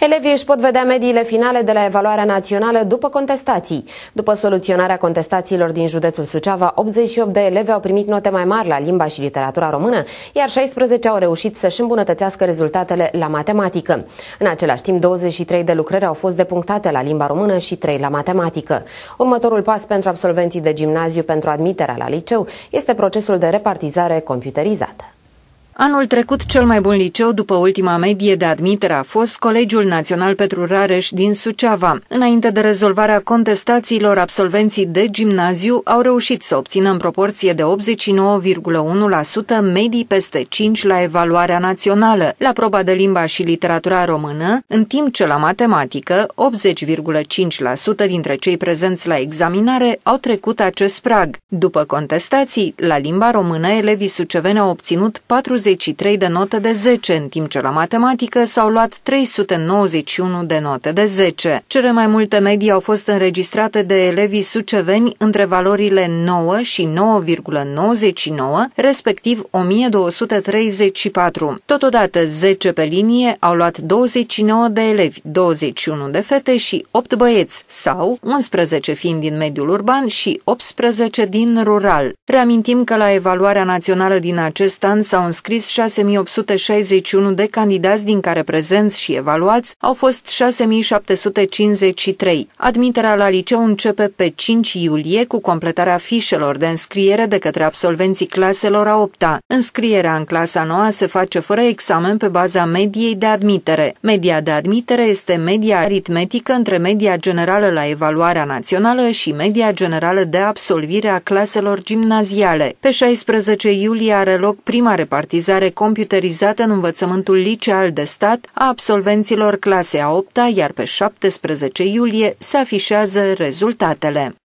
Elevii își pot vedea mediile finale de la evaluarea națională după contestații. După soluționarea contestațiilor din județul Suceava, 88 de elevi au primit note mai mari la limba și literatura română, iar 16 au reușit să-și îmbunătățească rezultatele la matematică. În același timp, 23 de lucrări au fost depunctate la limba română și 3 la matematică. Următorul pas pentru absolvenții de gimnaziu pentru admiterea la liceu este procesul de repartizare computerizată. Anul trecut, cel mai bun liceu după ultima medie de admitere a fost Colegiul Național Petru Rareș din Suceava. Înainte de rezolvarea contestațiilor, absolvenții de gimnaziu au reușit să obțină în proporție de 89,1% medii peste 5 la evaluarea națională, la proba de limba și literatura română, în timp ce la matematică, 80,5% dintre cei prezenți la examinare au trecut acest prag. După contestații, la limba română, elevii suceveni au obținut 40 93 de note de 10, în timp ce la matematică s-au luat 391 de note de 10. Cele mai multe medii au fost înregistrate de elevii suceveni între valorile 9 și 9,99, respectiv 1234. Totodată 10 pe linie au luat 29 de elevi, 21 de fete și 8 băieți, sau 11 fiind din mediul urban și 18 din rural. Reamintim că la evaluarea națională din acest an s-au înscris scris 6861 de candidați, din care prezenți și evaluați au fost 6753. Admiterea la liceu începe pe 5 iulie cu completarea fișelor de înscriere de către absolvenții claselor a 8 -a. Înscrierea în clasa 9 se face fără examen pe baza mediei de admitere. Media de admitere este media aritmetică între media generală la evaluarea națională și media generală de absolvire a claselor gimnaziale. Pe 16 iulie are loc prima repartizare alfabetizare computerizată în învățământul liceal de stat a absolvenților clasei a 8 iar pe 17 iulie se afișează rezultatele.